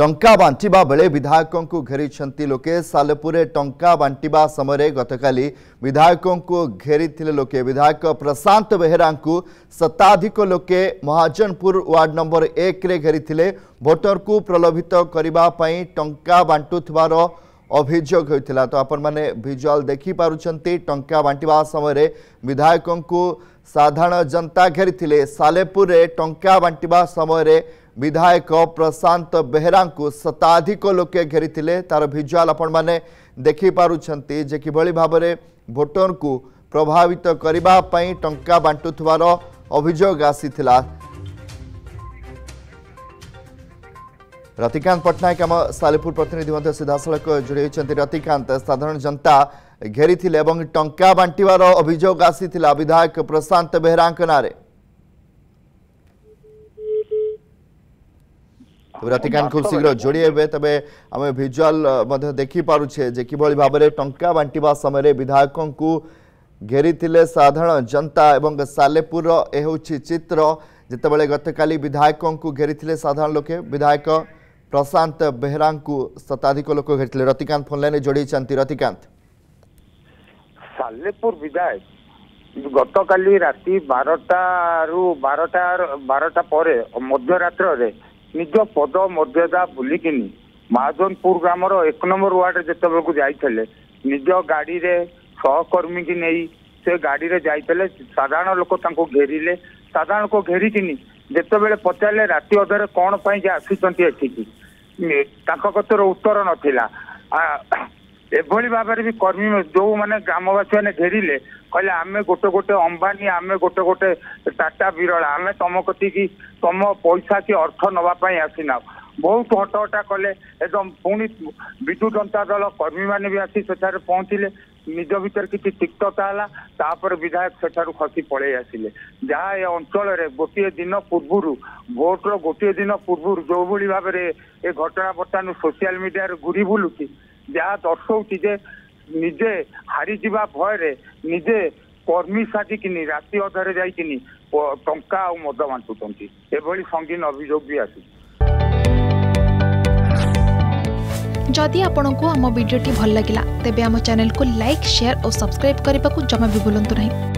टा बांटा बेले विधायक को घेरी लोके सालेपुर टा बांटा समय गत काली को घेरी थे लोके विधायक प्रशांत बेहरा शताधिक लोके महाजनपुर वार्ड नंबर एक घेरी भोटर को प्रलोभित करने टा बांटुवार अभोग होता तो आपने भिजुआल देखिपुंट टा बांटा समय विधायक को साधारण जनता घेरी सालेपुर टा बांटा समय विधायक प्रशांत बेहरा को शताधिक लोके घेरी तार भिजुआल आपने देखिपे कि भाव में भोटर को प्रभावित करने टा बांटुवार अभोग आ रतिकांत पट्टनायक आम सालीपुर प्रतिनिधि सीधा साल जोड़ रतिकांत साधारण जनता घेरी टा बांटार अभोग आ विधायक प्रशांत बेहरा ରତିକାନ୍ତ ଖୁବ୍ ଶୀଘ୍ର ଯୋଡ଼ି ହେବେ ତେବେ ଆମେ ଭିଜୁଆଲ୍ ମଧ୍ୟ ଦେଖିପାରୁଛେ ଯେ କିଭଳି ଭାବରେ ଟଙ୍କା ବାଣ୍ଟିବା ସମୟରେ ବିଧାୟକଙ୍କୁ ଘେରିଥିଲେ ସାଧାରଣ ଜନତା ଏବଂ ସାଲେପୁରର ଏ ହେଉଛି ଚିତ୍ର ଯେତେବେଳେ ଗତକାଲି ବିଧାୟକଙ୍କୁ ଘେରିଥିଲେ ସାଧାରଣ ଲୋକେ ବିଧାୟକ ପ୍ରଶାନ୍ତ ବେହେରାଙ୍କୁ ଶତାଧିକ ଲୋକ ଘେରିଥିଲେ ରତିକାନ୍ତ ଫୋନ୍ଲାଇନ୍ରେ ଯୋଡ଼ିଛନ୍ତି ରତିକାନ୍ତ ସାଲେପୁର ବିଧାୟକ ଗତକାଲି ରାତି ବାରଟାରୁ ବାରଟା ବାରଟା ପରେ ମଧ୍ୟରାତ୍ରରେ ନିଜ ପଦ ମର୍ଯ୍ୟାଦା ବୁଲିକିନି ମହାଜନପୁର ଗ୍ରାମର ଏକ ନମ୍ବର ୱାର୍ଡ଼ରେ ଯେତେବେଳକୁ ଯାଇଥିଲେ ନିଜ ଗାଡ଼ିରେ ସହକର୍ମୀକି ନେଇ ସେ ଗାଡ଼ିରେ ଯାଇଥିଲେ ସାଧାରଣ ଲୋକ ତାଙ୍କୁ ଘେରିଲେ ସାଧାରଣ ଲୋକ ଘେରିକିନି ଯେତେବେଳେ ପଚାରିଲେ ରାତି ଅଧରେ କ'ଣ ପାଇଁ ଯେ ଆସିଛନ୍ତି ଏଠିକି ତାଙ୍କ କତିର ଉତ୍ତର ନଥିଲା ଏଭଳି ଭାବରେ ବି କର୍ମୀ ଯୋଉମାନେ ଗ୍ରାମବାସୀମାନେ ଘେରିଲେ କହିଲେ ଆମେ ଗୋଟେ ଗୋଟେ ଅମ୍ବାନୀ ଆମେ ଗୋଟେ ଗୋଟେ ଟାଟା ବିରଳା ଆମେ ତମ କତିକି ତମ ପଇସା କି ଅର୍ଥ ନେବା ପାଇଁ ଆସିନାହୁଁ ବହୁତ ହଟହଟା କଲେ ଏବଂ ପୁଣି ବିଜୁ ଜନତା ଦଳ କର୍ମୀମାନେ ବି ଆସି ସେଠାରେ ପହଞ୍ଚିଲେ ନିଜ ଭିତରେ କିଛି ତିକ୍ତତା ହେଲା ତାପରେ ବିଧାୟକ ସେଠାରୁ ଖସି ପଳେଇ ଆସିଲେ ଯାହା ଏ ଅଞ୍ଚଳରେ ଗୋଟିଏ ଦିନ ପୂର୍ବରୁ ଭୋଟର ଗୋଟିଏ ଦିନ ପୂର୍ବରୁ ଯୋଉଭଳି ଭାବରେ ଏ ଘଟଣା ବର୍ତ୍ତମାନ ସୋସିଆଲ ମିଡିଆରେ ଘୁରି ବୁଲୁଛି ଯାହା ଦର୍ଶାଉଛି ଯେ ନିଜେ ହାରିଯିବା ଭୟରେ ନିଜେ କର୍ମୀ ସାଜିକିନି ରାତି ଅଧରେ ଯାଇକିନି ଟଙ୍କା ଆଉ ମଦ ବାଣ୍ଟୁଛନ୍ତି ଏଭଳି ସଙ୍ଗୀନ ଅଭିଯୋଗ ବି ଆସୁଛି ଯଦି ଆପଣଙ୍କୁ ଆମ ଭିଡ଼ିଓଟି ଭଲ ଲାଗିଲା ତେବେ ଆମ ଚ୍ୟାନେଲକୁ ଲାଇକ୍ ସେୟାର ଓ ସବସ୍କ୍ରାଇବ୍ କରିବାକୁ ଜମା ବି ଭୁଲନ୍ତୁ ନାହିଁ